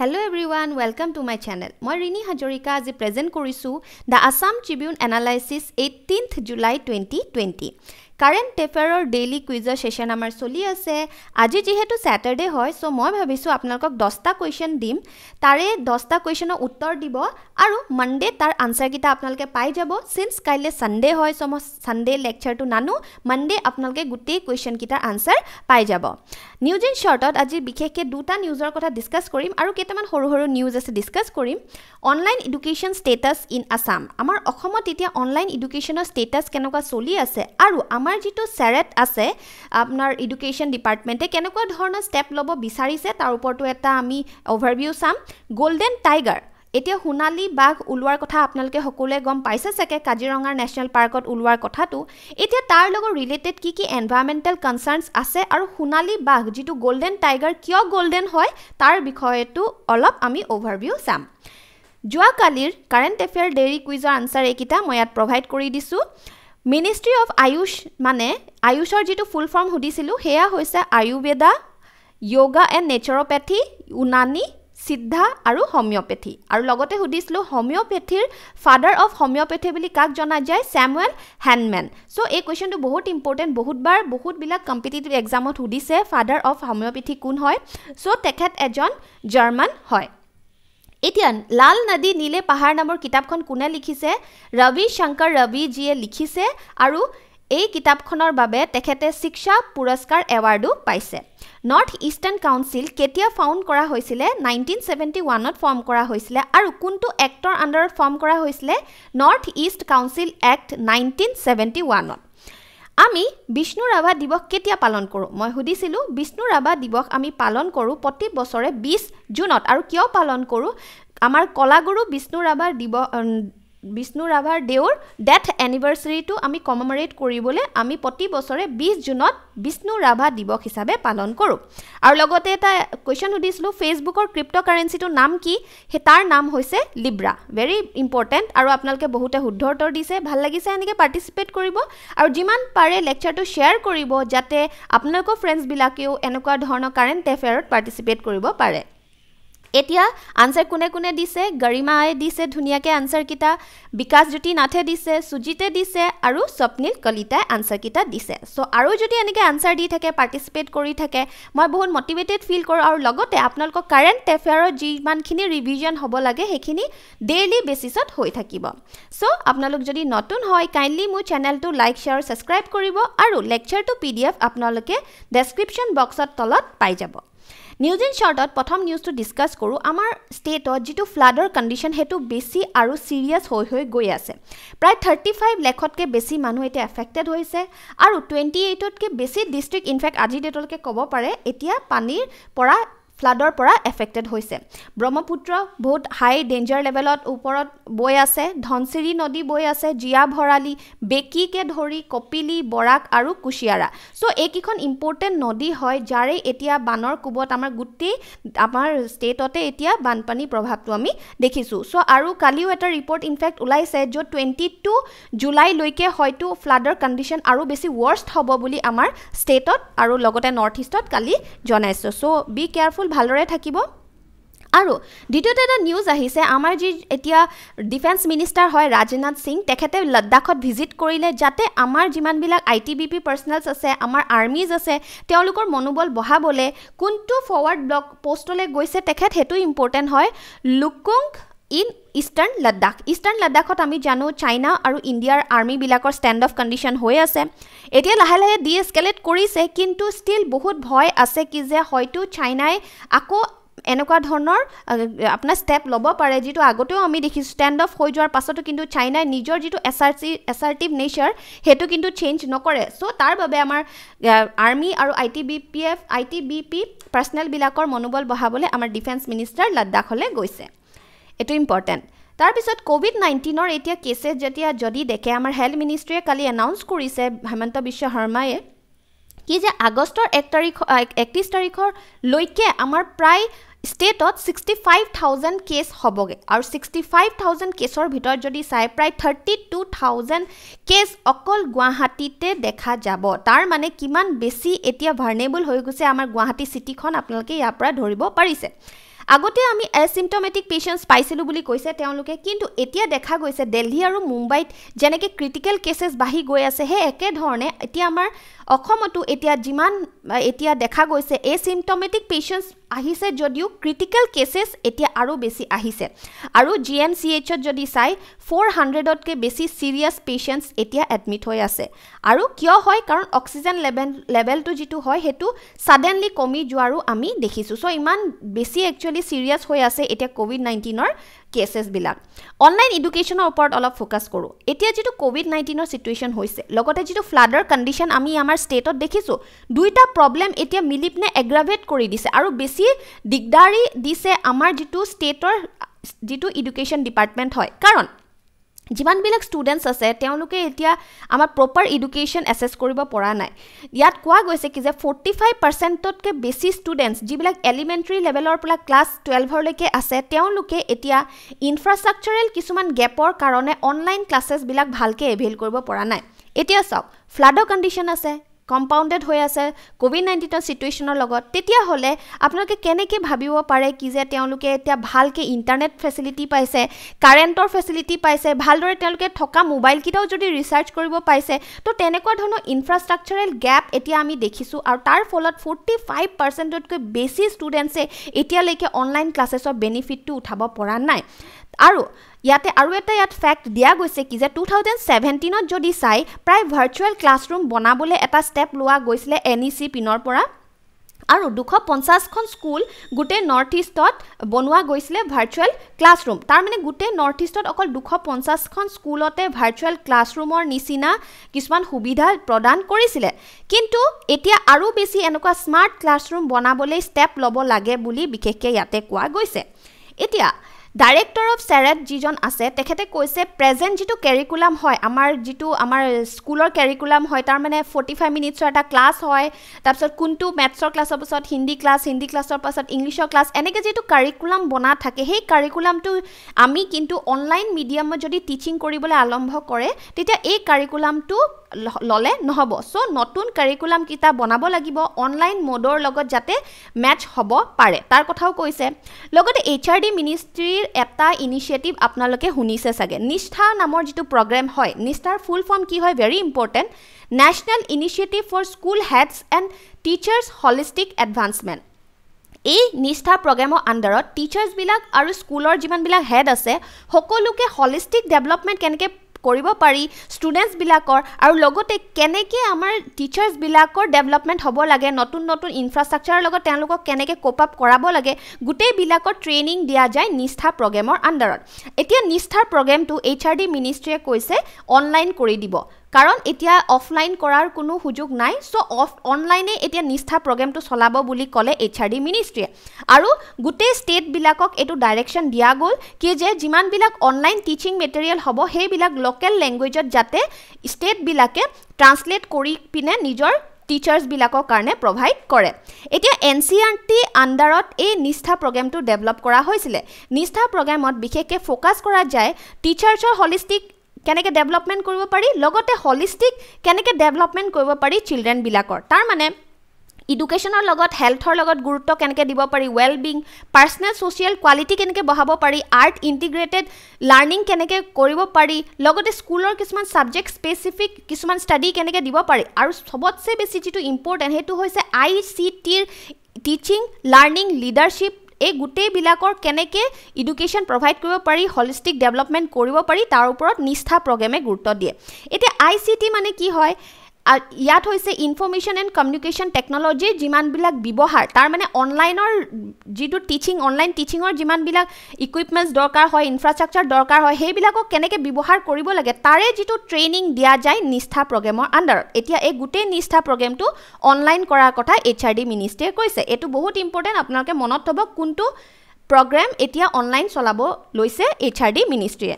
hello' everyone welcome to my channel মই ৰিণি হাজৰিকা আজি present কৰিছোঁ the Assam Tribune analysis eighteenth July twenty twenty current এফেয়াৰৰ daily কুইজৰ session আমাৰ চলি আছে আজি যিহেতু ছেটাৰডে হয় চ' মই ভাবিছোঁ আপোনালোকক দহটা কুৱেশ্যন দিম তাৰে দহটা কুৱেশ্যনৰ উত্তৰ দিব আৰু মানডে তাৰ আনচাৰকেইটা আপোনালোকে পাই যাব চিন্স কাইলৈ চানডে' হয় চ' মই চানডে লেকচাৰটো নানো মানডে আপোনালোকে গোটেই কুৱেশ্যনকেইটাৰ আনচাৰ পাই যাব নিউজ ইন শ্বৰ্টত আজি বিশেষকৈ দুটা নিউজৰ কথা ডিছকাছ কৰিম আৰু কেইটামান সৰু সৰু নিউজ আছে ডিছকাছ কৰিম online education status in Assam আমাৰ অসমত এতিয়া অনলাইন এডুকেশ্যনৰ ষ্টেটাছ কেনেকুৱা চলি আছে আৰু আমাৰ আমাৰ যিটো চেৰেট আছে আপোনাৰ এডুকেশ্যন ডিপাৰ্টমেণ্টে কেনেকুৱা ধৰণৰ ষ্টেপ ল'ব বিচাৰিছে তাৰ ওপৰতো এটা আমি অভাৰভিউ চাম গ'ল্ডেন টাইগাৰ এতিয়া সোণালী বাঘ ওলোৱাৰ কথা আপোনালোকে সকলোৱে গম পাইছে চাগে কাজিৰঙাৰ নেশ্যনেল পাৰ্কত ওলোৱাৰ কথাটো এতিয়া তাৰ লগত ৰিলেটেড কি কি এনভাইৰমেণ্টেল কনচাৰ্ণছ আছে আৰু সোণালী বাঘ যিটো গ'ল্ডেন টাইগাৰ কিয় গ'ল্ডেন হয় তাৰ বিষয়েটো অলপ আমি অভাৰভিউ চাম যোৱাকালিৰ কাৰেণ্ট এফেয়াৰ ডেইৰী কুইজৰ আনচাৰ এইকেইটা মই ইয়াত প্ৰভাইড কৰি দিছোঁ মিনিষ্ট্ৰি অফ আয়ুষ মানে আয়ুষৰ যিটো ফুল ফৰ্ম সুধিছিলোঁ সেয়া হৈছে আয়ুৰ্বেদা য়োগা এণ্ড নেচাৰপেথী উনানী সিদ্ধা আৰু হোমিঅ'পেথি আৰু লগতে সুধিছিলোঁ হোমিঅ'পেথিৰ ফাদাৰ অফ হোমিঅ'পেথি বুলি কাক জনা যায় ছেমুৱেল হেণ্ডমেন চ' এই কুৱেশ্যনটো বহুত ইম্পৰ্টেণ্ট বহুতবাৰ বহুতবিলাক কম্পিটিটিভ এক্সামত সুধিছে ফাদাৰ অফ হোমিঅ'পেথি কোন হয় চ' তেখেত এজন জাৰ্মান হয় এতিয়া লাল নদী নীলে পাহাৰ নামৰ কিতাপখন কোনে লিখিছে ৰবি শংকৰ ৰবি ৰবিজীয়ে লিখিছে আৰু এই কিতাপখনৰ বাবে তেখেতে শিক্ষা পুৰস্কাৰ এৱাৰ্ডো পাইছে নৰ্থ ইষ্টাৰ্ণ কাউন্সিল কেতিয়া ফাউণ্ড কৰা হৈছিলে নাইনটিন চেভেণ্টি ওৱানত ফৰ্ম কৰা হৈছিলে আৰু কোনটো এক্টৰ আণ্ডাৰত ফৰ্ম কৰা হৈছিলে north east council act nineteen seventy ওৱানত আমি বিষ্ণু ৰাভা দিৱস কেতিয়া পালন কৰোঁ মই সুধিছিলোঁ বিষ্ণু ৰাভা দিৱস আমি পালন কৰোঁ প্ৰতি বছৰে বিছ জুনত আৰু কিয় পালন কৰোঁ আমাৰ কলাগুৰু বিষ্ণু ৰাভাৰ দিৱস বিষ্ণু ৰাভাৰ দেওৰ ডেথ এনিভাৰ্চাৰিটো আমি কমেমৰেট কৰিবলৈ আমি প্ৰতি বছৰে বিছ জুনত বিষ্ণু ৰাভা দিৱস হিচাপে পালন কৰোঁ আৰু লগতে এটা কুৱেশ্যন সুধিছিলোঁ ফেচবুকৰ ক্ৰিপ্ট' কাৰেঞ্চিটোৰ নাম কি সেই তাৰ নাম হৈছে লিব্ৰা ভেৰি ইম্পৰ্টেণ্ট আৰু আপোনালোকে বহুতে শুদ্ধ উত্তৰ দিছে ভাল লাগিছে এনেকৈ পাৰ্টিচিপেট কৰিব আৰু যিমান পাৰে লেকচাৰটো শ্বেয়াৰ কৰিব যাতে আপোনালোকৰ ফ্ৰেণ্ডছবিলাকেও এনেকুৱা ধৰণৰ কাৰেণ্ট এফেয়াৰত পাৰ্টিচিপেট কৰিব পাৰে এতিয়া আনচাৰ কোনে কোনে দিছে গৰিমাই দিছে ধুনীয়াকৈ আনচাৰকেইটা জ্যোতি নাথে দিছে সুজিতে দিছে আৰু স্বপ্নীল কলিতাই আনচাৰকেইটা দিছে চ' আৰু যদি এনেকৈ আনচাৰ দি থাকে পাৰ্টিচিপেট কৰি থাকে মই বহুত মটিভেটেড ফিল কৰোঁ আৰু লগতে আপোনালোকৰ কাৰেণ্ট এফেয়াৰৰ যিমানখিনি ৰিভিজন হ'ব লাগে সেইখিনি ডেইলি বেচিছত হৈ থাকিব চ' আপোনালোক যদি নতুন হয় কাইণ্ডলি মোৰ চেনেলটো লাইক শ্বেয়াৰ ছাবস্ক্ৰাইব কৰিব আৰু লেকচাৰটো পি ডি এফ আপোনালোকে ডেছক্ৰিপশ্যন বক্সত তলত পাই যাব নিউজ ইন শ্বৰ্টত প্ৰথম নিউজটো ডিছকাছ কৰোঁ আমাৰ ষ্টেটত যিটো ফ্লাডৰ কণ্ডিশ্যন সেইটো বেছি আৰু ছিৰিয়াছ হৈ হৈ গৈ আছে প্ৰায় থাৰ্টি ফাইভ লেখতকৈ বেছি মানুহ এতিয়া এফেক্টেড হৈছে আৰু টুৱেণ্টি এইটতকৈ বেছি ডিষ্ট্ৰিক্ট ইনফেক্ট আজিৰ ডেটলৈকে ক'ব পাৰে এতিয়া পানীৰ পৰা ফ্লাডৰ পৰা এফেক্টেড হৈছে ব্ৰহ্মপুত্ৰ বহুত হাই ডেঞ্জাৰ লেভেলত ওপৰত বৈ আছে ধনশিৰি নদী বৈ আছে জীয়া ভৰালী বেকীকে ধৰি কপিলি বৰাক আৰু কুচিয়াৰা চ' এইকেইখন ইম্পৰ্টেণ্ট নদী হয় যাৰে এতিয়া বানৰ কোবত আমাৰ গোটেই আমাৰ ষ্টেটতে এতিয়া বানপানীৰ প্ৰভাৱটো আমি দেখিছোঁ চ' আৰু কালিও এটা ৰিপৰ্ট ইনফেক্ট ওলাইছে য'ত টুৱেণ্টি টু জুলাইলৈকে হয়তো ফ্লাডৰ কণ্ডিশ্যন আৰু বেছি ৱৰ্ষ্ট হ'ব বুলি আমাৰ ষ্টেটত আৰু লগতে নৰ্থ ইষ্টত কালি জনাইছোঁ চ' বি কেয়াৰফুল ভালদৰে থাকিব আৰু দ্বিতীয়তে এটা নিউজ আহিছে আমাৰ যি এতিয়া ডিফেন্স মিনিষ্টাৰ হয় ৰাজনাথ সিং তেখেতে লাডাখত ভিজিট কৰিলে যাতে আমাৰ যিমানবিলাক I T B P personnels আছে আমাৰ আৰ্মিজ আছে তেওঁলোকৰ মনোবল বঢ়াবলৈ কোনটো ফৰৱাৰ্ড ব্লক পষ্টলৈ গৈছে তেখেত সেইটো ইম্পৰ্টেণ্ট হয় looking in eastern Ladakh eastern লাডাখত আমি জানো চাইনা আৰু ইণ্ডিয়াৰ আৰ্মিবিলাকৰ ষ্টেণ্ড অফ কণ্ডিশ্যন হৈ আছে এতিয়া লাহে লাহে ডি এস্কেলেট কৰিছে কিন্তু ষ্টিল বহুত ভয় আছে কি যে হয়তো চাইনাই আকৌ এনেকুৱা ধৰণৰ আপোনাৰ ষ্টেপ ল'ব পাৰে যিটো আগতেও আমি দেখিছোঁ ষ্টেণ্ড অফ হৈ যোৱাৰ পাছতো কিন্তু চাইনাই নিজৰ যিটো এছাৰ্চি এছাৰ্টিভ নেচাৰ সেইটো কিন্তু চেঞ্জ নকৰে চ' তাৰ বাবে আমাৰ আৰ্মি আৰু I T B P F I T B P পাৰ্চনেলবিলাকৰ মনোবল বঢ়াবলৈ আমাৰ ডিফেন্স মিনিষ্টাৰ লাডাখলৈ গৈছে এইটো ইম্পৰ্টেণ্ট তাৰপিছত ক'ভিড নাইণ্টিনৰ এতিয়া কেচেছ যেতিয়া যদি দেখে আমাৰ হেল্থ মিনিষ্ট্ৰীয়ে কালি এনাউন্স কৰিছে হেমন্ত বিশ্ব শৰ্মায়ে কি যে আগষ্টৰ এক তাৰিখ একত্ৰিছ তাৰিখৰলৈকে আমাৰ প্ৰায় ষ্টেটত ছিক্সটি ফাইভ থাউজেণ্ড কেছ হ'বগৈ আৰু ছিক্সটি ফাইভ থাউজেণ্ড কেছৰ ভিতৰত যদি চাই প্ৰায় থাৰ্টি টু থাউজেণ্ড কেছ অকল গুৱাহাটীতে দেখা যাব তাৰ মানে কিমান বেছি এতিয়া ভাৰ্নেবল হৈ গৈছে আমাৰ গুৱাহাটী চিটিখন আপোনালোকে ইয়াৰ পৰা ধৰিব পাৰিছে আগতে আমি এছিমটমেটিক পেচেণ্টছ পাইছিলোঁ বুলি কৈছে তেওঁলোকে কিন্তু এতিয়া দেখা গৈছে দেল্হি আৰু মুম্বাইত যেনেকৈ ক্ৰিটিকেল কেছেছ বাঢ়ি গৈ আছে সেই একেধৰণে এতিয়া আমাৰ অসমতো এতিয়া যিমান এতিয়া দেখা গৈছে এই চিম্পটমেটিক পেচেণ্টছ আহিছে যদিও ক্ৰিটিকেল কেছেছ এতিয়া আৰু বেছি আহিছে আৰু জি এম চি এইচত যদি চাই ফ'ৰ হাণ্ড্ৰেডতকৈ বেছি ছিৰিয়াছ পেচেণ্টছ এতিয়া এডমিট হৈ আছে আৰু কিয় হয় কাৰণ অক্সিজেন লেভেল লেভেলটো যিটো হয় সেইটো ছাডেনলি কমি যোৱাৰো আমি দেখিছোঁ চ' ইমান বেছি একচুৱেলি ছিৰিয়াছ হৈ আছে এতিয়া ক'ভিড নাইণ্টিনৰ কেচেছবিলাক অনলাইন এডুকেশ্যনৰ ওপৰত অলপ ফ'কাছ কৰোঁ এতিয়া যিটো ক'ভিড নাইণ্টিনৰ চিটুৱেশ্যন হৈছে লগতে যিটো ফ্লাডৰ কণ্ডিশ্যন আমি আমাৰ ষ্টেটত দেখিছোঁ দুয়োটা প্ৰব্লেম এতিয়া মিলি পিনে এগ্ৰাভেট কৰি দিছে আৰু বেছি দিগদাৰী দিছে আমাৰ যিটো ষ্টেটৰ যিটো ইডুকেশ্যন ডিপাৰ্টমেণ্ট হয় কাৰণ যিমানবিলাক ষ্টুডেণ্টছ আছে তেওঁলোকে এতিয়া আমাৰ প্ৰপাৰ এডুকেশ্যন এছেছ কৰিব পৰা নাই ইয়াত কোৱা গৈছে কি যে ফৰ্টি ফাইভ পাৰ্চেণ্টতকৈ বেছি ষ্টুডেণ্টছ যিবিলাক এলিমেণ্টাৰী লেভেলৰ পৰা ক্লাছ টুৱেলভলৈকে আছে তেওঁলোকে এতিয়া ইনফ্ৰাষ্ট্ৰাকচাৰেল কিছুমান গেপৰ কাৰণে অনলাইন ক্লাছেছবিলাক ভালকৈ এভেইল কৰিব পৰা নাই এতিয়া চাওক ফ্লাডৰ কণ্ডিশ্যন আছে কম্পাউণ্ডেড হৈ আছে ক'ভিড নাইণ্টিনৰ ছিটুৱেশ্যনৰ লগত তেতিয়াহ'লে আপোনালোকে কেনেকৈ ভাবিব পাৰে কি যে তেওঁলোকে এতিয়া ভালকৈ ইণ্টাৰনেট ফেচিলিটি পাইছে কাৰেণ্টৰ ফেচিলিটি পাইছে ভালদৰে তেওঁলোকে থকা মোবাইলকেইটাও যদি ৰিচাৰ্জ কৰিব পাইছে তো তেনেকুৱা ধৰণৰ ইনফ্ৰাষ্ট্ৰাকচাৰেল গেপ এতিয়া আমি দেখিছোঁ আৰু তাৰ ফলত ফৰ্টি ফাইভ পাৰ্চেণ্টতকৈ বেছি ষ্টুডেণ্টছে এতিয়ালৈকে অনলাইন ক্লাছেছৰ বেনিফিটটো উঠাব পৰা নাই আৰু ইয়াতে আৰু এটা ইয়াত ফেক্ট দিয়া গৈছে কি যে টু থাউজেণ্ড ছেভেণ্টিনত যদি চাই প্ৰায় ভাৰ্চুৱেল ক্লাছৰুম বনাবলৈ এটা ষ্টেপ লোৱা গৈছিলে এন ই চি পিনৰ পৰা আৰু দুশ পঞ্চাছখন স্কুল গোটেই নৰ্থ ইষ্টত বনোৱা গৈছিলে ভাৰ্চুৱেল ক্লাছৰুম তাৰমানে গোটেই নৰ্থ ইষ্টত অকল দুশ পঞ্চাছখন স্কুলতে ভাৰ্চুৱেল ক্লাছৰুমৰ নিচিনা কিছুমান সুবিধা প্ৰদান কৰিছিলে কিন্তু এতিয়া আৰু বেছি এনেকুৱা স্মাৰ্ট ক্লাছৰুম বনাবলৈ ষ্টেপ ল'ব লাগে বুলি বিশেষকৈ ইয়াতে কোৱা গৈছে এতিয়া ডাইৰেক্টৰ অফ চেৰেট যিজন আছে তেখেতে কৈছে প্ৰেজেণ্ট যিটো কেৰিকুলাম হয় আমাৰ যিটো আমাৰ স্কুলৰ কেৰিকুলাম হয় তাৰমানে ফৰ্টি ফাইভ মিনিটছৰ এটা ক্লাছ হয় তাৰপিছত কোনটো মেথছৰ ক্লাছৰ পাছত হিন্দী ক্লাছ হিন্দী ক্লাছৰ পাছত ইংলিছৰ ক্লাছ এনেকৈ যিটো কাৰিকুলাম বনা থাকে সেই কাৰিকুলামটো আমি কিন্তু অনলাইন মিডিয়ামত যদি টিচিং কৰিবলৈ আৰম্ভ কৰে তেতিয়া এই কাৰিকুলামটো ল'লে নহ'ব চ' নতুন কাৰিকুলাম কাৰিকুলামকেইটা বনাব লাগিব অনলাইন মডৰ লগত যাতে মেটছ হ'ব পাৰে তাৰ কথাও কৈছে লগতে এইচ আৰ ডি মিনিষ্ট্ৰীৰ ইউনিভাৰ্চিটিৰ এটা ইনিচিয়েটিভ আপোনালোকে শুনিছে চাগে নিষ্ঠা নামৰ যিটো প্ৰগ্ৰেম হয় নিষ্ঠাৰ ফুল ফৰ্ম কি হয় very important national initiative for school heads and teachers holistic advancement এই নিষ্ঠা প্ৰগ্ৰেমৰ আণ্ডাৰত টিচাৰ্ছবিলাক আৰু স্কুলৰ যিমানবিলাক হেড আছে সকলোকে হলিষ্টিক ডেভেলপমেণ্ট কেনেকৈ কৰিব পাৰি ষ্টুডেণ্টছবিলাকৰ আৰু লগতে কেনেকৈ আমাৰ টিচাৰ্ছবিলাকৰ ডেভেলপমেণ্ট হ'ব লাগে নতুন নতুন ইনফ্ৰাষ্ট্ৰাকচাৰৰ লগত তেওঁলোকক কেনেকৈ কোপ আপ কৰাব লাগে গোটেইবিলাকৰ ট্ৰেইনিং দিয়া যায় নিষ্ঠা প্ৰগ্ৰেমৰ আণ্ডাৰত এতিয়া নিষ্ঠাৰ প্ৰগ্ৰেমটো এইচ আৰ ডি মিনিষ্ট্ৰীয়ে কৈছে অনলাইন কৰি দিব কাৰণ এতিয়া অফলাইন কৰাৰ কোনো সুযোগ নাই চ' অফ অনলাইনে এতিয়া নিষ্ঠা প্ৰগ্ৰেমটো চলাব বুলি ক'লে এইচ আৰ ডি মিনিষ্ট্ৰীয়ে আৰু গোটেই ষ্টেটবিলাকক এইটো ডাইৰেকশ্যন দিয়া গ'ল কি যে যিমানবিলাক অনলাইন টিচিং মেটেৰিয়েল হ'ব সেইবিলাক লোকেল লেংগুৱেজত যাতে ষ্টেটবিলাকে ট্ৰান্সলেট কৰি পিনে নিজৰ টিচাৰ্ছবিলাকৰ কাৰণে প্ৰভাইড কৰে এতিয়া এন চি আৰ টি আণ্ডাৰত এই নিষ্ঠা প্ৰগ্ৰেমটো ডেভেলপ কৰা হৈছিলে নিষ্ঠা প্ৰগ্ৰেমত বিশেষকৈ ফ'কাছ কৰা যায় টিচাৰ্ছৰ হলিষ্টিক কেনেকৈ ডেভেলপমেণ্ট কৰিব পাৰি লগতে হলিষ্টিক কেনেকৈ ডেভেলপমেণ্ট কৰিব পাৰি চিলড্ৰেনবিলাকৰ তাৰমানে ইডুকেশ্যনৰ লগত হেল্থৰ লগত গুৰুত্ব কেনেকৈ দিব পাৰি well being personal social quality কেনেকৈ বঢ়াব পাৰি আৰ্ট ইণ্টিগ্ৰেটেড লাৰ্ণিং কেনেকৈ কৰিব পাৰি লগতে স্কুলৰ কিছুমান ছাবজেক্ট স্পেচিফিক কিছুমান ষ্টাডি কেনেকৈ দিব পাৰি আৰু চবতছে বেছি যিটো ইম্পৰ্টেণ্ট সেইটো হৈছে আই চি টিৰ টিচিং লাৰ্ণিং লিডাৰশ্বিপ এই গোটেইবিলাকৰ কেনেকৈ ইডুকেশ্যন প্ৰভাইড কৰিব পাৰি হলিষ্টিক ডেভেলপমেণ্ট কৰিব পাৰি তাৰ ওপৰত নিষ্ঠা প্ৰগ্ৰেমে গুৰুত্ব দিয়ে এতিয়া আই চি টি মানে কি হয় ইয়াত হৈছে ইনফৰমেশ্যন এণ্ড কমিউনিকেশ্যন টেকনলজিৰ যিমানবিলাক ব্যৱহাৰ তাৰমানে অনলাইনৰ যিটো টিচিং অনলাইন টিচিঙৰ যিমানবিলাক ইকুইপমেণ্টছ দৰকাৰ হয় ইনফ্ৰাষ্ট্ৰাকচাৰ দৰকাৰ হয় সেইবিলাকক কেনেকৈ ব্যৱহাৰ কৰিব লাগে তাৰে যিটো ট্ৰেইনিং দিয়া যায় নিষ্ঠা প্ৰগ্ৰেমৰ আণ্ডাৰত এতিয়া এই গোটেই নিষ্ঠা প্ৰগ্ৰেমটো অনলাইন কৰাৰ কথা এইচ আৰ ডি মিনিষ্ট্ৰীয়ে কৈছে এইটো বহুত ইম্পৰ্টেণ্ট আপোনালোকে মনত থ'ব কোনটো প্ৰগ্ৰেম এতিয়া অনলাইন চলাব লৈছে এইচ আৰ ডি মিনিষ্ট্ৰীয়ে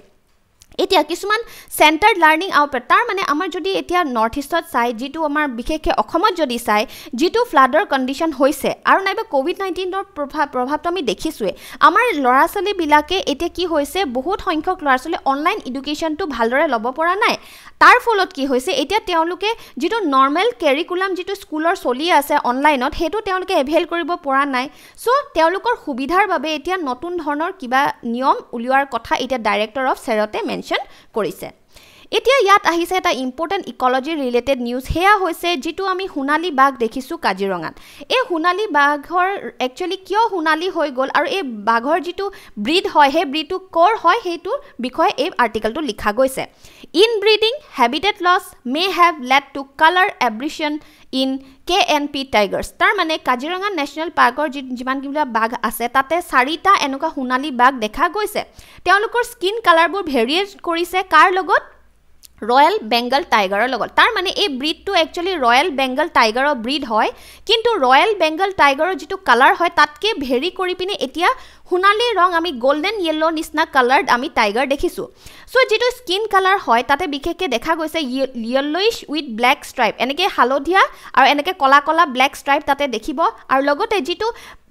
এতিয়া কিছুমান চেণ্টাৰ্ড লাৰ্ণিং আউটপেট তাৰমানে আমাৰ যদি এতিয়া নৰ্থ ইষ্টত চাই যিটো আমাৰ বিশেষকৈ অসমত যদি চাই যিটো ফ্লাডৰ কণ্ডিশ্যন হৈছে আৰু নাইবা ক'ভিড নাইণ্টিনৰ প্ৰভাৱ প্ৰভাৱটো আমি দেখিছোৱেই আমাৰ ল'ৰা ছোৱালীবিলাকে এতিয়া কি হৈছে বহুত সংখ্যক ল'ৰা ছোৱালীয়ে অনলাইন ইডুকেশ্যনটো ভালদৰে ল'ব পৰা নাই তাৰ ফলত কি হৈছে এতিয়া তেওঁলোকে যিটো নৰ্মেল কেৰিকুলাম যিটো স্কুলৰ চলি আছে অনলাইনত সেইটো তেওঁলোকে এভেইল কৰিব পৰা নাই ছ' তেওঁলোকৰ সুবিধাৰ বাবে এতিয়া নতুন ধৰণৰ কিবা নিয়ম উলিওৱাৰ কথা এতিয়া ডাইৰেক্টৰ অফ চেৰতে মেন মেনশ্যন কৰিছে এতিয়া ইয়াত আহিছে এটা ইম্পৰ্টেণ্ট ইক'লজি ৰিলেটেড নিউজ সেয়া হৈছে যিটো আমি সোণালী বাঘ দেখিছোঁ কাজিৰঙাত এই সোণালী বাঘৰ একচুৱেলি কিয় সোণালী হৈ গ'ল আৰু এই বাঘৰ যিটো ব্ৰিড হয় সেই ব্ৰিডটো ক'ৰ হয় সেইটোৰ বিষয়ে এই আৰ্টিকেলটো লিখা গৈছে in breeding habitat loss may have led to colour aberration in K N P tigers তাৰমানে কাজিৰঙা নেশ্যনেল পাৰ্কৰ যি যিমান যিমানকেইবিলাক বাঘ আছে তাতে চাৰিটা এনেকুৱা সোণালী বাঘ দেখা গৈছে তেওঁলোকৰ স্কিন কালাৰবোৰ ভেৰিয়েট কৰিছে কাৰ লগত ৰয়েল বেংগল টাইগাৰৰ লগত তাৰমানে এই ব্ৰিডটো একচুৱেলি ৰয়েল বেংগল টাইগাৰৰ ব্ৰিড হয় কিন্তু ৰয়েল বেংগল টাইগাৰৰ যিটো কালাৰ হয় তাতকৈ ভেৰি কৰি পিনে এতিয়া সোণালী ৰং আমি গল্ডেন য়েল্ল' নিচিনা কালাৰ আমি টাইগাৰ দেখিছোঁ চ' যিটো স্কিন কালাৰ হয় তাতে বিশেষকৈ দেখা গৈছে য়েল্ল'ইছ উইথ ব্লেক ষ্ট্ৰাইপ এনেকৈ হালধীয়া আৰু এনেকৈ ক'লা ক'লা ব্লেক ষ্ট্ৰাইপ তাতে দেখিব আৰু লগতে যিটো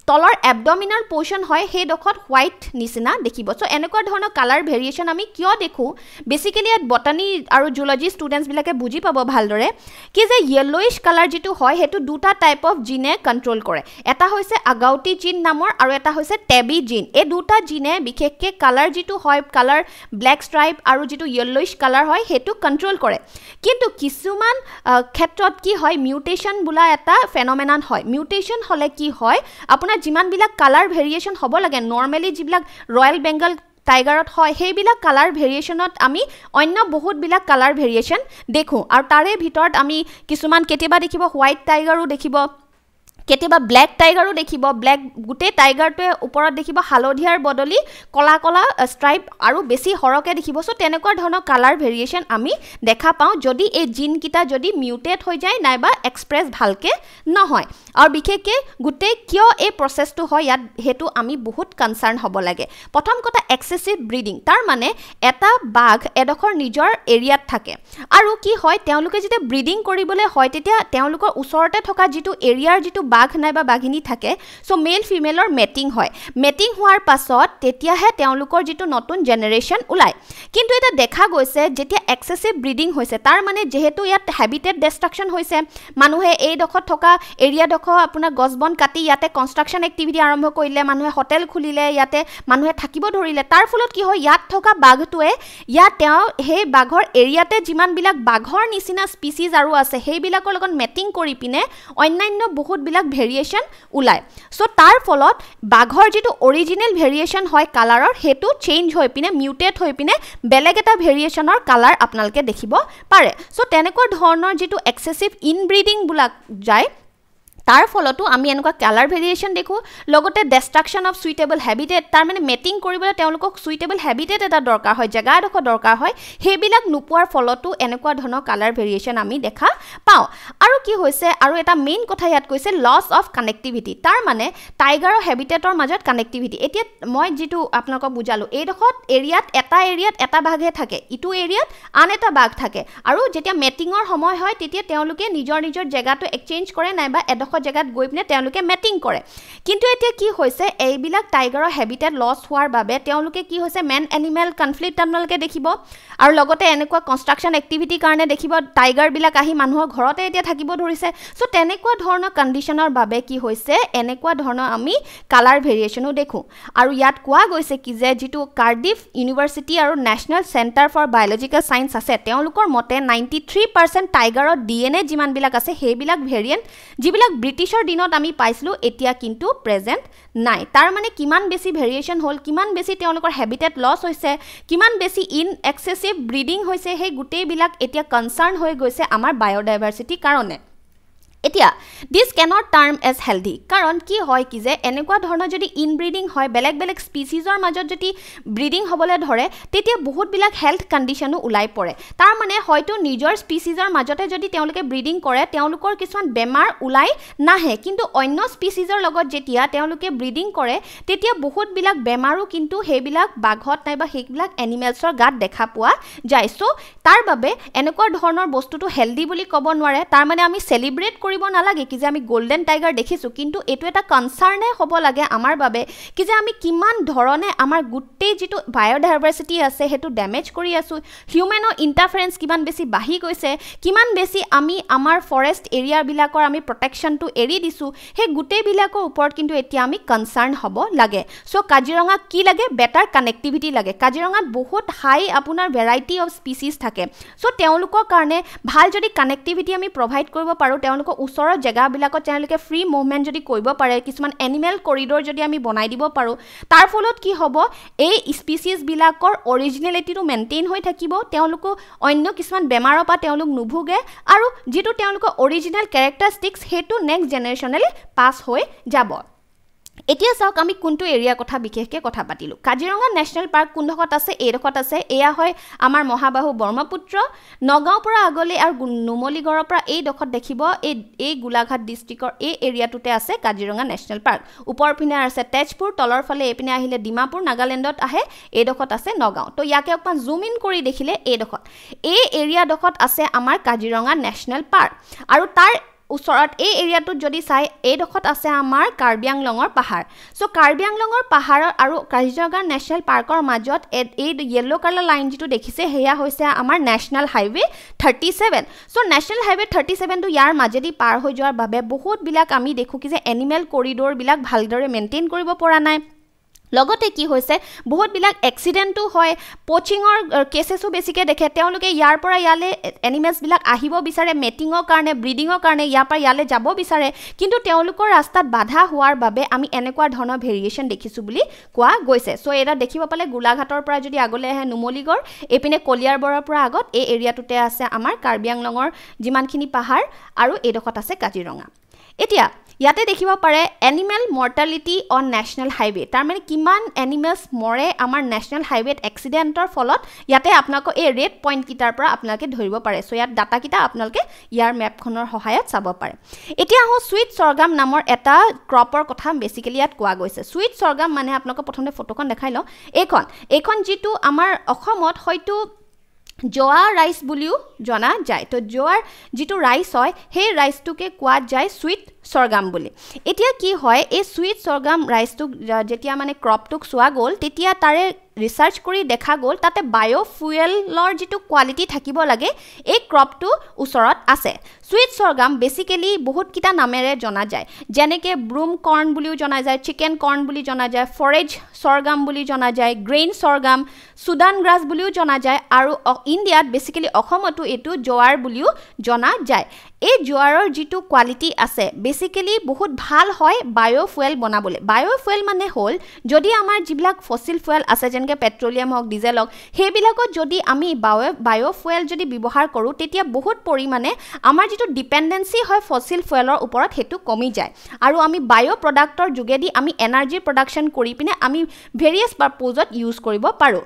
তলৰ এবডমিনাল পৰ্চন হয় সেইডোখৰত হোৱাইট নিচিনা দেখিব চ' এনেকুৱা ধৰণৰ কালাৰ ভেৰিয়েশ্যন আমি কিয় দেখোঁ বেচিকেলি ইয়াত বটানী আৰু জুলজি ষ্টুডেণ্টছবিলাকে বুজি পাব ভালদৰে কি যে য়েল'ইছ কালাৰ যিটো হয় সেইটো দুটা টাইপ অফ জিনে কণ্ট্ৰল কৰে এটা হৈছে আগাউটি জিন নামৰ আৰু এটা হৈছে টেবি জিন এই দুটা জিনে বিশেষকৈ কালাৰ যিটো হয় কালাৰ ব্লেক ষ্ট্ৰাইপ আৰু যিটো য়েল্লইছ কালাৰ হয় সেইটো কণ্ট্ৰল কৰে কিন্তু কিছুমান ক্ষেত্ৰত কি হয় মিউটেশ্যন বোলা এটা ফেনমেনান হয় মিউটেশ্যন হ'লে কি হয় আপোনাৰ আপোনাৰ যিমানবিলাক কালাৰ ভেৰিয়েশ্যন হ'ব লাগে নৰ্মেলি যিবিলাক ৰয়েল বেংগল টাইগাৰত হয় সেইবিলাক কালাৰ ভেৰিয়েশ্যনত আমি অন্য বহুতবিলাক কালাৰ ভেৰিয়েশ্যন দেখোঁ আৰু তাৰে ভিতৰত আমি কিছুমান কেতিয়াবা দেখিব হোৱাইট টাইগাৰো দেখিব কেতিয়াবা ব্লেক টাইগাৰো দেখিব ব্লেক গোটেই টাইগাৰটোৱে ওপৰত দেখিব হালধীয়াৰ বদলি কলা কলা ষ্ট্ৰাইপ আৰু বেছি সৰহকৈ দেখিব চ' তেনেকুৱা ধৰণৰ কালাৰ ভেৰিয়েচন আমি দেখা পাওঁ যদি এই জিনকেইটা যদি মিউটেট হৈ যায় নাইবা এক্সপ্ৰেছ ভালকৈ নহয় আৰু বিশেষকৈ গোটেই কিয় এই প্ৰচেছটো হয় ইয়াত সেইটো আমি বহুত কনচাৰ্ণ হ'ব লাগে প্ৰথম কথা এক্সেচিভ ব্ৰিডিং তাৰমানে এটা বাঘ এডোখৰ নিজৰ এৰিয়াত থাকে আৰু কি হয় তেওঁলোকে যেতিয়া ব্ৰিডিং কৰিবলৈ হয় তেতিয়া তেওঁলোকৰ ওচৰতে থকা যিটো এৰিয়াৰ যিটো বাঘ নাইবা বাঘিনী থাকে চ' মেল ফিমেলৰ মেটিং হয় মেটিং হোৱাৰ পাছত তেতিয়াহে তেওঁলোকৰ যিটো নতুন জেনেৰেশ্যন ওলায় কিন্তু এতিয়া দেখা গৈছে যেতিয়া এক্সেচিভ ব্ৰিডিং হৈছে তাৰমানে যিহেতু ইয়াত হেবিটেট ডেষ্ট্ৰাকশ্যন হৈছে মানুহে এইডোখৰ থকা এৰিয়াডোখৰ আপোনাৰ গছ বন কাটি ইয়াতে কনষ্ট্ৰাকশ্যন এক্টিভিটি আৰম্ভ কৰিলে মানুহে হোটেল খুলিলে ইয়াতে মানুহে থাকিব ধৰিলে তাৰ ফলত কি হয় ইয়াত থকা বাঘটোৱে ইয়াত তেওঁ সেই বাঘৰ এৰিয়াতে যিমানবিলাক বাঘৰ নিচিনা স্পিচিজ আৰু আছে সেইবিলাকৰ লগত মেটিং কৰি পিনে অন্যান্য বহুতবিলাক এইবিলাক ভেৰিয়েশ্যন ওলায় চ' তাৰ ফলত বাঘৰ যিটো অৰিজিনেল ভেৰিয়েশ্যন হয় কালাৰৰ সেইটো চেইঞ্জ হৈ পিনে মিউটেট হৈ পিনে বেলেগ এটা ভেৰিয়েশ্যনৰ কালাৰ আপোনালোকে দেখিব পাৰে চ' তেনেকুৱা ধৰণৰ যিটো এক্সেচিভ ইনব্ৰিডিংবিলাক যায় তাৰ ফলতো আমি এনেকুৱা কালাৰ ভেৰিয়েশ্যন দেখোঁ লগতে ডেষ্ট্ৰাকশ্যন অফ চুইটেবল হেবিটেট তাৰমানে মেটিং কৰিবলৈ তেওঁলোকক চুইটেবল হেবিটেট এটা দৰকাৰ হয় জেগা এডোখৰ দৰকাৰ হয় সেইবিলাক নোপোৱাৰ ফলতো এনেকুৱা ধৰণৰ কালাৰ ভেৰিয়েশ্যন আমি দেখা পাওঁ আৰু কি হৈছে আৰু এটা মেইন কথা ইয়াত কৈছে লছ অফ কানেক্টিভিটি তাৰমানে টাইগাৰৰ হেবিটেটৰ মাজত কানেক্টিভিটি এতিয়া মই যিটো আপোনালোকক বুজালোঁ এইডোখৰত এৰিয়াত এটা এৰিয়াত এটা বাঘহে থাকে ইটো এৰিয়াত আন এটা বাঘ থাকে আৰু যেতিয়া মেটিঙৰ সময় হয় তেতিয়া তেওঁলোকে নিজৰ নিজৰ জেগাটো একচেঞ্জ কৰে নাইবা এডোখৰ ওখ জেগাত গৈ পিনে তেওঁলোকে মেটিং কৰে কিন্তু এতিয়া কি হৈছে এইবিলাক টাইগাৰৰ হেবিটেট লছ হোৱাৰ বাবে তেওঁলোকে কি হৈছে মেন এনিমেল কনফ্লিক্ট আপোনালোকে দেখিব আৰু লগতে এনেকুৱা কনষ্ট্ৰাকশ্যন এক্টিভিটিৰ কাৰণে দেখিব টাইগাৰবিলাক আহি মানুহৰ ঘৰতে এতিয়া থাকিব ধৰিছে চ' তেনেকুৱা ধৰণৰ কণ্ডিশ্যনৰ বাবে কি হৈছে এনেকুৱা ধৰণৰ আমি কালাৰ ভেৰিয়েশ্যনো দেখোঁ আৰু ইয়াত কোৱা গৈছে কি যে যিটো কাৰ্ডিফ ইউনিভাৰ্চিটি আৰু national centre for biological science আছে তেওঁলোকৰ মতে নাইণ্টি থ্ৰী পাৰ্চেণ্ট টাইগাৰৰ ডি এন এ যিমানবিলাক আছে সেইবিলাক ভেৰিয়েণ্ট যিবিলাক ব্ৰিটিছৰ দিনত আমি পাইছিলোঁ এতিয়া কিন্তু প্ৰেজেণ্ট নাই তাৰ মানে কিমান বেছি ভেৰিয়েশ্যন হ'ল কিমান বেছি তেওঁলোকৰ হেবিটেট লছ হৈছে কিমান বেছি ইন এক্সেচিভ ব্ৰিডিং হৈছে সেই গোটেইবিলাক এতিয়া কনচাৰ্ণ হৈ গৈছে আমাৰ বায়'ডাইভাৰ্চিটিৰ কাৰণে এতিয়া this cannot term as healthy কাৰণ কি হয় কি যে এনেকুৱা ধৰণৰ যদি ইনব্ৰিডিং হয় বেলেগ বেলেগ স্পিচিজৰ মাজত যদি ব্ৰিডিং হ'বলৈ ধৰে তেতিয়া বহুতবিলাক হেল্থ কণ্ডিশ্যনো ওলাই পৰে তাৰমানে হয়তো নিজৰ স্পিচিজৰ মাজতে যদি তেওঁলোকে ব্ৰিডিং কৰে তেওঁলোকৰ কিছুমান বেমাৰ ওলাই নাহে কিন্তু অন্য স্পিচিজৰ লগত যেতিয়া তেওঁলোকে ব্ৰিডিং কৰে তেতিয়া বহুতবিলাক বেমাৰো কিন্তু সেইবিলাক বাঘত নাইবা সেইবিলাক এনিমেলছৰ গাত দেখা পোৱা যায় চ' তাৰ বাবে এনেকুৱা ধৰণৰ বস্তুটো হেল্ডি বুলি ক'ব নোৱাৰে তাৰমানে আমি চেলিব্ৰেট কৰি কৰিব নালাগে কি যে আমি গ'ল্ডেন টাইগাৰ দেখিছোঁ কিন্তু এইটো এটা কনচাৰ্ণে হ'ব লাগে আমাৰ বাবে কি যে আমি কিমান ধৰণে আমাৰ গোটেই যিটো বায়'ডাইভাৰ্চিটি আছে সেইটো ডেমেজ কৰি আছোঁ হিউমেনৰ ইণ্টাৰফেৰেঞ্চ কিমান বেছি বাঢ়ি গৈছে কিমান বেছি আমি আমাৰ ফৰেষ্ট এৰিয়াবিলাকৰ আমি প্ৰটেকশ্যনটো এৰি দিছোঁ সেই গোটেইবিলাকৰ ওপৰত কিন্তু এতিয়া আমি কনচাৰ্ণ হ'ব লাগে চ' কাজিৰঙাক কি লাগে বেটাৰ কানেক্টিভিটি লাগে কাজিৰঙাত বহুত হাই আপোনাৰ ভেৰাইটি অফ স্পিচিছ থাকে চ' তেওঁলোকৰ কাৰণে ভাল যদি কানেক্টিভিটি আমি প্ৰভাইড কৰিব পাৰোঁ তেওঁলোকক ওচৰৰ জেগাবিলাকত তেওঁলোকে ফ্ৰী মুভমেণ্ট যদি কৰিব পাৰে কিছুমান এনিমেল কৰিডৰ যদি আমি বনাই দিব পাৰোঁ তাৰ ফলত কি হ'ব এই স্পিচিছবিলাকৰ অৰিজিনেলিটিটো মেইনটেইন হৈ থাকিব তেওঁলোকো অন্য কিছুমান বেমাৰৰ পৰা তেওঁলোক নুভুগে আৰু যিটো তেওঁলোকৰ অৰিজিনেল কেৰেক্টাৰিষ্টিক্স সেইটো নেক্সট জেনেৰেশ্যনেলি পাছ হৈ যাব এতিয়া চাওক আমি কোনটো এৰিয়াৰ কথা বিশেষকৈ কথা পাতিলোঁ কাজিৰঙা নেশ্যনেল পাৰ্ক কোনডোখৰত আছে এইডোখৰত আছে এয়া হয় আমাৰ মহাবাহু ব্ৰহ্মপুত্ৰ নগাঁও পৰা আগলৈ আৰু নুমলীগড়ৰ পৰা এইডোখৰত দেখিব এই এই গোলাঘাট ডিষ্ট্ৰিক্টৰ এই এৰিয়াটোতে আছে কাজিৰঙা নেশ্যনেল পাৰ্ক ওপৰ পিনে আছে তেজপুৰ তলৰ ফালে এইপিনে আহিলে ডিমাপুৰ নাগালেণ্ডত আহে এইডোখৰত আছে নগাঁও তো ইয়াকে অকণমান জুম ইন কৰি দেখিলে এইডোখৰত এই এৰিয়াডোখৰত আছে আমাৰ কাজিৰঙা নেশ্যনেল পাৰ্ক আৰু তাৰ ওচৰত এই এৰিয়াটোত যদি চাই এইডোখৰত আছে আমাৰ কাৰ্বি আংলঙৰ পাহাৰ চ' কাৰ্বি আংলঙৰ পাহাৰৰ আৰু কাজিৰঙা নেশ্যনেল পাৰ্কৰ মাজত এই য়েল্ল' কালাৰ লাইন যিটো দেখিছে সেয়া হৈছে আমাৰ national highway thirty seven so' national highway thirty ছেভেনটো ইয়াৰ মাজেদি পাৰ হৈ যোৱাৰ বাবে বহুতবিলাক আমি দেখোঁ কি যে এনিমেল কৰিডৰবিলাক ভালদৰে মেইনটেইন কৰিব পৰা নাই লগতে কি হৈছে বহুতবিলাক এক্সিডেণ্টো হয় পচিঙৰ কেচেছো বেছিকৈ দেখে তেওঁলোকে ইয়াৰ পৰা ইয়ালৈ এনিমেলছবিলাক আহিব বিচাৰে মেটিঙৰ কাৰণে ব্ৰিডিঙৰ কাৰণে ইয়াৰ পৰা ইয়ালৈ যাব বিচাৰে কিন্তু তেওঁলোকৰ ৰাস্তাত বাধা হোৱাৰ বাবে আমি এনেকুৱা ধৰণৰ ভেৰিয়েশ্যন দেখিছোঁ বুলি কোৱা গৈছে চ' এটা দেখিব পালে গোলাঘাটৰ পৰা যদি আগলৈ আহে নুমলীগড় এইপিনে কলিয়াৰবৰৰ পৰা আগত এই এৰিয়াটোতে আছে আমাৰ কাৰ্বি আংলঙৰ যিমানখিনি পাহাৰ আৰু এইডোখৰত আছে কাজিৰঙা এতিয়া ইয়াতে দেখিব পাৰে animal mortality on national highway তাৰমানে কিমান এনিমেলছ মৰে আমাৰ নেশ্যনেল হাইৱেত এক্সিডেণ্টৰ ফলত ইয়াতে আপোনালোকৰ এই ৰেড পইণ্টকেইটাৰ পৰা আপোনালোকে ধৰিব পাৰে চ' ইয়াত ডাটাকেইটা আপোনালোকে ইয়াৰ মেপখনৰ সহায়ত চাব পাৰে এতিয়া আহোঁ চুইট চৰগাম নামৰ এটা ক্ৰপৰ কথা বেছিকেলি ইয়াত কোৱা গৈছে চুইট চৰগাম মানে আপোনালোকক প্ৰথমতে ফটোখন দেখাই লওঁ এইখন এইখন যিটো আমাৰ অসমত হয়তো জোৱা ৰাইচ বুলিও জনা যায় তো জোৱাৰ যিটো ৰাইচ হয় সেই ৰাইচটোকে কোৱা যায় চুইট চৰগাম বুলি এতিয়া কি হয় এই চুইট চৰগাম ৰাইচটোক যেতিয়া মানে ক্ৰপটোক চোৱা গ'ল তেতিয়া তাৰে ৰিচাৰ্চ কৰি দেখা গ'ল তাতে বায়'ফুৱেলৰ যিটো কোৱালিটি থাকিব লাগে এই ক্ৰপটো ওচৰত আছে চুইট চৰগাম বেচিকেলি বহুতকেইটা নামেৰে জনা যায় যেনেকৈ ব্ৰুম কৰ্ণ বুলিও জনা যায় চিকেন কৰ্ণ বুলি জনা যায় ফৰেজ চৰগাম বুলি জনা যায় গ্ৰেইন চৰগাম চুদান গ্ৰাছ বুলিও জনা যায় আৰু ইণ্ডিয়াত বেচিকেলি অসমতো এইটো জোৱাৰ বুলিও জনা যায় এই জোৱাৰৰ যিটো কোৱালিটি আছে বেসিকেলি বহুত ভাল হয় বায়'ফুৱেল বনাবলৈ বায়'ফুৱেল মানে হ'ল যদি আমাৰ যিবিলাক ফচিল ফুৱেল আছে যেনেকৈ পেট্ৰলিয়াম হওক ডিজেল হওক সেইবিলাকত যদি আমি বায়' বায়'ফুৱেল যদি ব্যৱহাৰ কৰোঁ তেতিয়া বহুত পৰিমাণে আমাৰ যিটো ডিপেণ্ডেঞ্চি হয় ফচিল ফুৱেলৰ ওপৰত সেইটো কমি যায় আৰু আমি বায়' প্ৰডাক্টৰ যোগেদি আমি এনাৰ্জি প্ৰডাকশ্যন কৰি পিনে আমি ভেৰিয়াছ পাৰ্পজত ইউজ কৰিব পাৰোঁ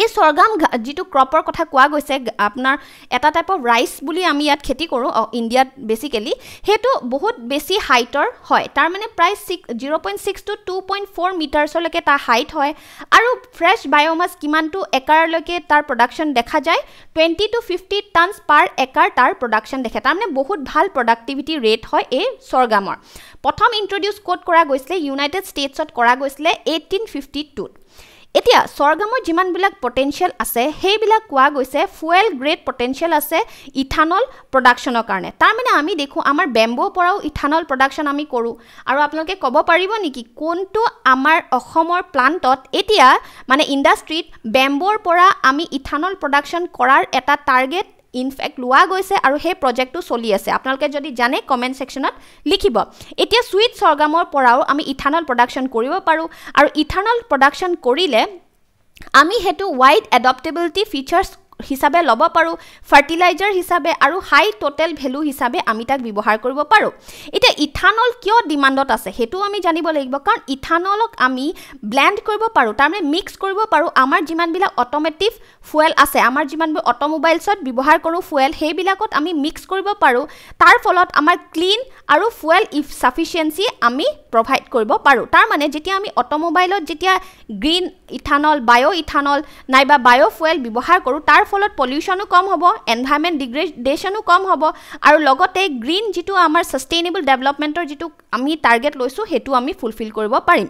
এই চৰগাম যিটো ক্ৰপৰ কথা কোৱা গৈছে আপোনাৰ এটা টাইপ অফ ৰাইচ বুলি আমি ইয়াত খেতি কৰোঁ ইণ্ডিয়াত বেছিকেলি সেইটো বহুত বেছি হাইটৰ হয় তাৰমানে প্ৰায় six zero' point six to two point four মিটাৰ্ছলৈকে তাৰ হাইট হয় আৰু ফ্ৰেছ বায়'মাছ কিমানটো একাৰলৈকে তাৰ প্ৰডাকশ্যন দেখা যায় twenty to fifty tons per acre তাৰ প্ৰডাকশ্যন দেখে তাৰমানে বহুত ভাল প্ৰডাক্টিভিটি ৰেট হয় এই চৰগামৰ প্ৰথম ইণ্ট্ৰডিউচ ক'ত কৰা গৈছিলে ইউনাইটেড ষ্টেটছত কৰা গৈছিলে এইটিন ফিফটি টুত এতিয়া চৰগামৰ যিমানবিলাক পটেঞ্চিয়েল আছে সেইবিলাক কোৱা গৈছে ফুৱেল গ্ৰেড পটেঞ্চিয়েল আছে ইথানল প্ৰডাকশ্যনৰ কাৰণে তাৰমানে আমি দেখোঁ আমাৰ বেম্বৰ পৰাও ইথানল প্ৰডাকশ্যন আমি কৰোঁ আৰু আপোনালোকে ক'ব পাৰিব নেকি কোনটো আমাৰ অসমৰ প্লাণ্টত এতিয়া মানে ইণ্ডাষ্ট্ৰীত বেম্বৰ পৰা আমি ইথানল প্ৰডাকশ্যন কৰাৰ এটা টাৰ্গেট ইনফেক্ট লোৱা গৈছে আৰু সেই প্ৰজেক্টটো চলি আছে আপোনালোকে যদি জানে কমেণ্ট ছেকশ্যনত লিখিব এতিয়া চুইট চৰগামৰ পৰাও আমি ইথানল প্ৰডাকশ্যন কৰিব পাৰোঁ আৰু ইথানল প্ৰডাকশ্যন কৰিলে আমি সেইটো ৱাইড এডপ্টেবিলিটি ফিচাৰ্ছ হিচাপে ল'ব পাৰোঁ ফাৰ্টিলাইজাৰ হিচাপে আৰু হাই ট'টেল ভেলু হিচাপে আমি তাক ব্যৱহাৰ কৰিব পাৰোঁ এতিয়া ইথানল কিয় ডিমাণ্ডত আছে সেইটোও আমি জানিব লাগিব কাৰণ ইথানলক আমি ব্লেণ্ড কৰিব পাৰোঁ তাৰমানে মিক্স কৰিব পাৰোঁ আমাৰ যিমানবিলাক অট'মেটিভ ফুৱেল আছে আমাৰ যিমানবোৰ অট'মোবাইলছত ব্যৱহাৰ কৰোঁ ফুৱেল সেইবিলাকত আমি মিক্স কৰিব পাৰোঁ তাৰ ফলত আমাৰ ক্লিন আৰু ফুৱেল ইফ চাফিচিয়েঞ্চি আমি প্ৰভাইড কৰিব পাৰোঁ তাৰমানে যেতিয়া আমি অট'মোবাইলত যেতিয়া গ্ৰীণ ইথানল বায়' ইথানল নাইবা বায়' ফুৱেল ব্যৱহাৰ কৰোঁ তাৰ ফলত পলিউশ্যনো কম হ'ব এনভাইৰমেণ্ট ডিগ্ৰেডেশ্যনো কম হ'ব আৰু লগতে গ্ৰীণ যিটো আমাৰ ছাষ্টেইনেবল ডেভেলপমেণ্টৰ যিটো আমি টাৰ্গেট লৈছোঁ সেইটো আমি ফুলফিল কৰিব পাৰিম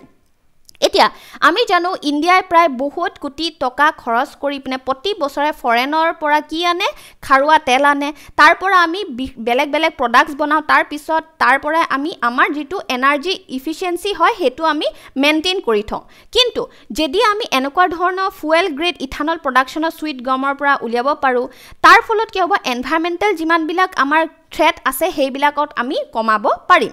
এতিয়া আমি জানো ইণ্ডিয়াই প্ৰায় বহুত কোটি টকা খৰচ কৰি পিনে প্ৰতি বছৰে ফৰেনৰ পৰা কি আনে খাৰুৱা তেল আনে তাৰ পৰা আমি বেলেগ বেলেগ প্ৰডাক্টছ বনাওঁ তাৰপিছত তাৰ পৰাই আমি আমাৰ যিটো এনাৰ্জি ইফিচিয়েঞ্চি হয় সেইটো আমি মেইনটেইন কৰি থওঁ কিন্তু যদি আমি এনেকুৱা ধৰণৰ ফুৱেল গ্ৰেড ইথানল প্ৰডাকশ্যনৰ চুইট গমৰ পৰা উলিয়াব পাৰোঁ তাৰ ফলত কি হ'ব এনভাইৰমেণ্টেল যিমানবিলাক আমাৰ থ্ৰেট আছে সেইবিলাকত আমি কমাব পাৰিম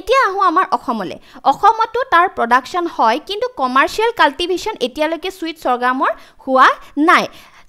এতিয়া আহোঁ আমাৰ অসমলৈ অসমতো তাৰ প্ৰডাকশ্যন হয় কিন্তু কমাৰ্চিয়েল কাল্টিভেশ্যন এতিয়ালৈকে চুইট চৰগামৰ হোৱা নাই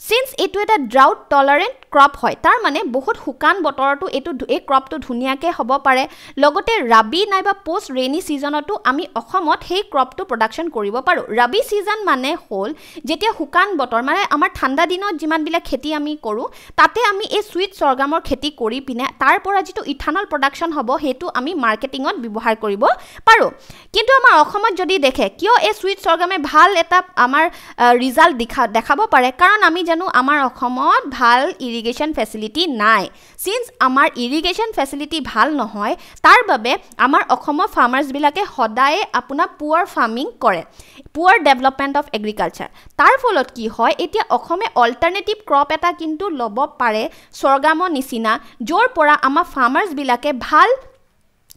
চিন্স এইটো এটা ড্ৰাউট টলাৰেণ্ট ক্ৰপ হয় তাৰ মানে বহুত শুকান বতৰতো এইটো এই ক্ৰপটো ধুনীয়াকৈ হ'ব পাৰে লগতে ৰাবি নাইবা পষ্ট ৰেইনি ছিজনতো আমি অসমত সেই ক্ৰপটো প্ৰডাকশ্যন কৰিব পাৰোঁ ৰাবি ছিজন মানে হ'ল যেতিয়া শুকান বতৰ মানে আমাৰ ঠাণ্ডা দিনত যিমানবিলাক খেতি আমি কৰোঁ তাতে আমি এই চুইট চৰগামৰ খেতি কৰি পিনে তাৰ পৰা যিটো ইথানল প্ৰডাকশ্যন হ'ব সেইটো আমি মাৰ্কেটিঙত ব্যৱহাৰ কৰিব পাৰোঁ কিন্তু আমাৰ অসমত যদি দেখে কিয় এই চুইট চৰগামে ভাল এটা আমাৰ ৰিজাল্ট দেখা দেখাব পাৰে কাৰণ আমি জানো আমাৰ অসমত ভাল ইৰিগেশ্যন ফেচিলিটি নাই চিন্স আমাৰ ইৰিগেশ্যন ফেচিলিটি ভাল নহয় তাৰ বাবে আমাৰ অসমৰ ফাৰ্মাৰ্ছবিলাকে সদায়ে আপোনাৰ পুৱাৰ ফাৰ্মিং কৰে পুৱাৰ ডেভেলপমেণ্ট অফ এগ্ৰিকালচাৰ তাৰ ফলত কি হয় এতিয়া অসমে অল্টাৰনেটিভ ক্ৰপ এটা কিন্তু ল'ব পাৰে স্বৰ্গামৰ নিচিনা য'ৰ পৰা আমাৰ ফাৰ্মাৰ্ছবিলাকে ভাল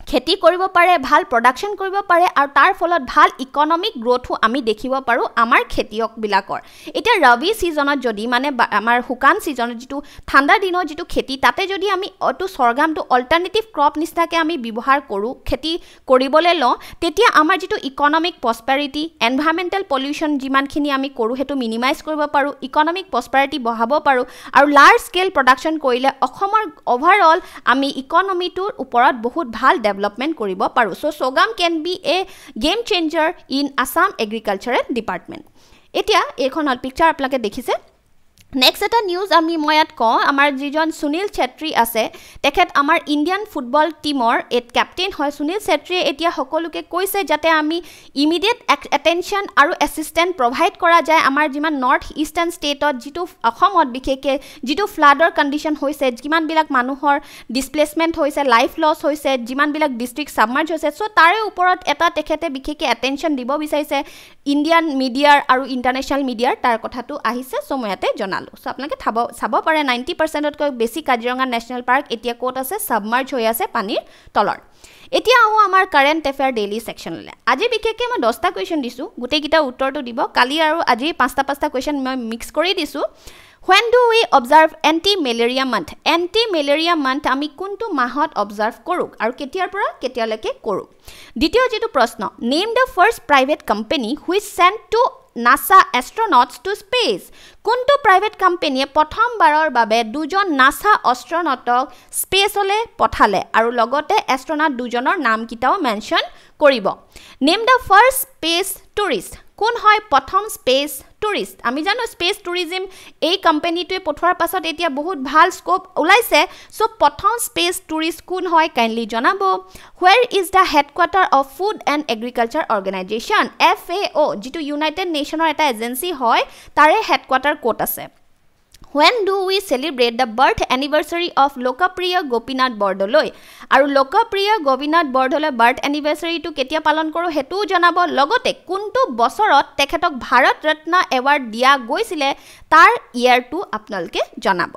খেতি কৰিব পাৰে ভাল প্ৰডাকশ্যন কৰিব পাৰে আৰু তাৰ ফলত ভাল ইকনমিক গ্ৰ'থো আমি দেখিব পাৰোঁ আমাৰ খেতিয়কবিলাকৰ এতিয়া ৰবি ছিজনত যদি মানে আমাৰ শুকান ছিজনত যিটো ঠাণ্ডা দিনৰ যিটো খেতি তাতে যদি আমি অটো চৰগামটো অল্টাৰনেটিভ ক্ৰপ নিচিনাকৈ আমি ব্যৱহাৰ কৰোঁ খেতি কৰিবলৈ লওঁ তেতিয়া আমাৰ যিটো ইকনমিক প্ৰস্পেৰিটি এনভাইৰমেণ্টেল পলিউশ্যন যিমানখিনি আমি কৰোঁ সেইটো মিনিমাইজ কৰিব পাৰোঁ ইকনমিক প্ৰস্পেৰিটি বঢ়াব পাৰোঁ আৰু লাৰ্জ স্কেল প্ৰডাকশ্যন কৰিলে অসমৰ অভাৰঅল আমি ইকনমিটোৰ ওপৰত বহুত ভাল ডেভেলপ ডেভেলপমেণ্ট কৰিব পাৰোঁ so' sorghum can be a game changer in Assam agricultural department এতিয়া এইখন পিকচাৰ আপোনালোকে দেখিছে নেক্সট এটা নিউজ আমি মই ইয়াত কওঁ আমাৰ যিজন সুনীল ছেত্ৰী আছে তেখেত আমাৰ ইণ্ডিয়ান ফুটবল টীমৰ এ কেপ্টেইন হয় সুনীল ছেত্ৰীয়ে এতিয়া সকলোকে কৈছে যাতে আমি ইমিডিয়েট এটেনশ্যন আৰু এচিষ্টেণ্ট প্ৰভাইড কৰা যায় আমাৰ যিমান নৰ্থ ইষ্টাৰ্ণ ষ্টেটত যিটো অসমত বিশেষকৈ যিটো ফ্লাডৰ কণ্ডিশ্যন হৈছে যিমানবিলাক মানুহৰ ডিছপ্লেচমেণ্ট হৈছে লাইফ লছ হৈছে যিমানবিলাক ডিষ্ট্ৰিক্ট ছাবমাৰ্জ হৈছে চ' তাৰে ওপৰত এটা তেখেতে বিশেষকৈ এটেনশ্যন দিব বিচাৰিছে ইণ্ডিয়ান মিডিয়াৰ আৰু ইণ্টাৰনেশ্যনেল মিডিয়াৰ তাৰ কথাটো আহিছে চ' মই ইয়াতে জনাম চালোঁ চ' আপোনালোকে চাব চাব পাৰে নাইণ্টি পাৰ্চেণ্টতকৈ বেছি কাজিৰঙা নেশ্যনেল পাৰ্ক এতিয়া ক'ত আছে ছাবমাৰ্জ হৈ আছে পানীৰ তলৰ এতিয়া আহোঁ আমাৰ কাৰেণ্ট এফেয়াৰ ডেইলি ছেকশ্যনলৈ আজি বিশেষকৈ মই দহটা কুৱেশ্যন দিছোঁ গোটেইকেইটা উত্তৰটো দিব কালি আৰু আজি পাঁচটা পাঁচটা কুৱেশ্যন মই মিক্স কৰি দিছোঁ when do we observe anti malaria month anti malaria month আমি কোনটো মাহত অবজাৰ্ভ কৰোঁ আৰু কেতিয়াৰ পৰা কেতিয়ালৈকে কৰোঁ দ্বিতীয় যিটো প্ৰশ্ন name the first private company which send to NASA astronauts to space কোনটো প্ৰাইভেট কোম্পেনীয়ে প্ৰথমবাৰৰ বাবে দুজন নাচা অষ্ট্ৰনটক স্পেচলৈ পঠালে আৰু লগতে এষ্ট্ৰনট দুজনৰ নামকেইটাও মেনশ্যন কৰিব name the first space tourist কোন হয় প্ৰথম স্পেচ টুৰিষ্ট আমি জানো স্পেচ টুৰিজিম এই কোম্পানীটোৱে পঠোৱাৰ পাছত এতিয়া বহুত ভাল স্ক'প ওলাইছে চ' প্ৰথম স্পেচ টুৰিষ্ট কোন হয় কাইণ্ডলি জনাব where is the headquarter of food and agriculture organisation F A O' যিটো ইউনাইটেড নেশ্যনৰ এটা এজেঞ্চি হয় তাৰে হেডকোৱাৰ্টাৰ ক'ত আছে when do we celebrate the birth anniversary of লোকপ্ৰিয় গোপীনাথ বৰদলৈ আৰু লোকপ্ৰিয় গোপীনাথ বৰদলৈ বাৰ্থ এনিভাৰ্চাৰীটো কেতিয়া পালন কৰোঁ সেইটোও জনাব লগতে কোনটো বছৰত তেখেতক ভাৰত ৰত্ন এৱাৰ্ড দিয়া গৈছিলে তাৰ ইয়েৰটো আপোনালোকে জনাব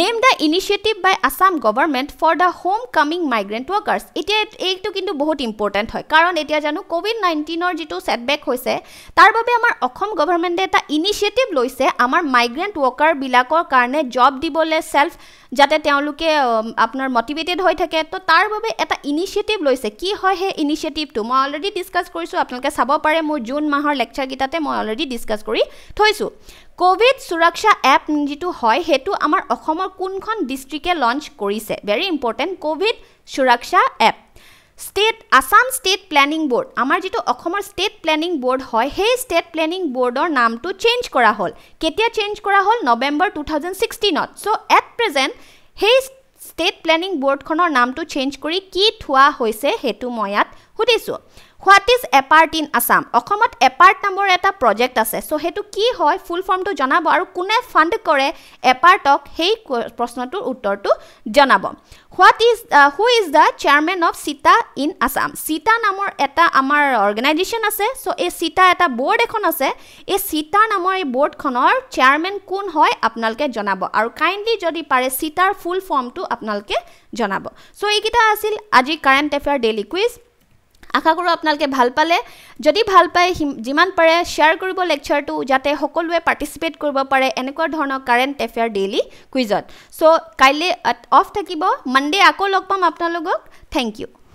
name the initiative by Assam government for the home coming migrant workers এতিয়া এইটো কিন্তু বহুত ইম্পৰ্টেণ্ট হয় কাৰণ এতিয়া জানো ক'ভিড নাইণ্টিনৰ যিটো ছেটবেক হৈছে তাৰ বাবে আমাৰ অসম গভৰ্ণমেণ্টে এটা ইনিচিয়েটিভ লৈছে আমাৰ মাইগ্ৰেণ্ট ৱৰ্কাৰবিলাকৰ কাৰণে জব দিবলৈ ছেল্ফ যাতে তেওঁলোকে আপোনাৰ মটিভেটেড হৈ থাকে তো তাৰ বাবে এটা ইনিচিয়েটিভ লৈছে কি হয় সেই ইনিচিয়েটিভটো মই অলৰেডি ডিছকাছ কৰিছোঁ আপোনালোকে চাব পাৰে মোৰ জুন মাহৰ লেকচাৰকেইটাতে মই অলৰেডি ডিছকাছ কৰি থৈছোঁ ক'ভিড সুৰক্ষা এপ যিটো হয় সেইটো আমাৰ অসমৰ কোনখন ডিষ্ট্ৰিক্টে লঞ্চ কৰিছে very important covid Suraksha app state Assam state planning board আমাৰ যিটো অসমৰ ষ্টেট প্লেনিং বৰ্ড হয় সেই ষ্টেট প্লেনিং বৰ্ডৰ নামটো চেঞ্জ কৰা হ'ল কেতিয়া চেঞ্জ কৰা হ'ল নৱেম্বৰ টু থাউজেণ্ড ছিক্সটিনত ছ' এট প্ৰেজেণ্ট সেই ষ্টেট প্লেনিং বৰ্ডখনৰ নামটো চেঞ্জ কৰি কি থোৱা হৈছে সেইটো মই ইয়াত সুধিছোঁ what is APART in Assam অসমত এপাৰ্ট নামৰ এটা প্ৰজেক্ট আছে চ' সেইটো কি হয় ফুল ফৰ্মটো জনাব আৰু কোনে ফাণ্ড কৰে এপাৰ্টক সেই প্ৰশ্নটোৰ উত্তৰটো জনাব what is who is the chairman of CHITA in Assam CHITA নামৰ এটা আমাৰ অৰ্গেনাইজেশ্যন আছে চ' এই চিতা এটা বৰ্ড এখন আছে এই চিতা নামৰ এই বৰ্ডখনৰ চেয়াৰমেন কোন হয় আপোনালোকে জনাব আৰু কাইণ্ডলি যদি পাৰে চিতাৰ ফুল ফৰ্মটো আপোনালোকে জনাব চ' এইকেইটা আছিল আজি কাৰেণ্ট এফেয়াৰ ডেইলি কুইজ আশা কৰোঁ আপোনালোকে ভাল পালে যদি ভাল পায় যিমান পাৰে শ্বেয়াৰ কৰিব লেকচাৰটো যাতে সকলোৱে পাৰ্টিচিপেট কৰিব পাৰে এনেকুৱা ধৰণৰ কাৰেণ্ট এফেয়াৰ ডেইলি কুইজত চ' কাইলৈ অফ থাকিব মানডে আকৌ লগ পাম আপোনালোকক থেংক ইউ